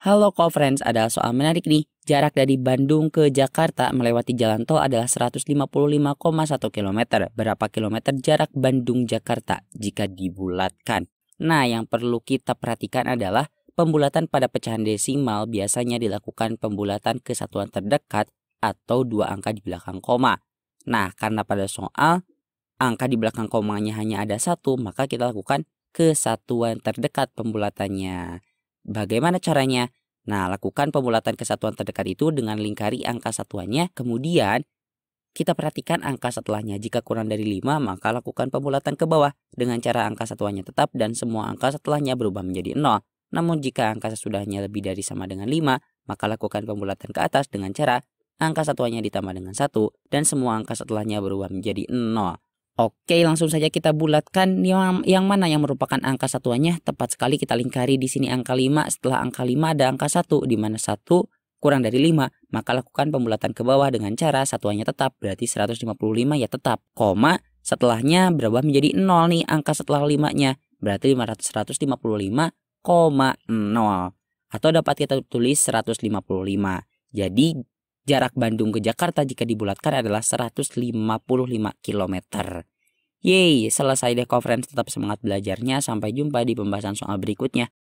Halo co-friends, ada soal menarik nih. Jarak dari Bandung ke Jakarta melewati jalan tol adalah 155,1 km. Berapa kilometer jarak Bandung-Jakarta jika dibulatkan? Nah, yang perlu kita perhatikan adalah pembulatan pada pecahan desimal biasanya dilakukan pembulatan ke satuan terdekat atau dua angka di belakang koma. Nah, karena pada soal angka di belakang komanya hanya ada satu, maka kita lakukan ke satuan terdekat pembulatannya. Bagaimana caranya? Nah, lakukan pembulatan kesatuan terdekat itu dengan lingkari angka satuannya. Kemudian, kita perhatikan angka setelahnya. Jika kurang dari 5, maka lakukan pembulatan ke bawah dengan cara angka satuannya tetap dan semua angka setelahnya berubah menjadi 0. Namun jika angka sesudahnya lebih dari sama dengan 5, maka lakukan pembulatan ke atas dengan cara angka satuannya ditambah dengan satu dan semua angka setelahnya berubah menjadi 0. Oke, langsung saja kita bulatkan yang, yang mana yang merupakan angka satuannya. Tepat sekali kita lingkari di sini angka 5. Setelah angka 5 ada angka 1, di mana 1 kurang dari 5. Maka lakukan pembulatan ke bawah dengan cara satuannya tetap, berarti 155 ya tetap. Koma, setelahnya berubah menjadi 0 nih angka setelah 5-nya. Berarti 155,0. Atau dapat kita tulis 155. Jadi jarak Bandung ke Jakarta jika dibulatkan adalah 155 km. Yeay, selesai deh conference tetap semangat belajarnya. Sampai jumpa di pembahasan soal berikutnya.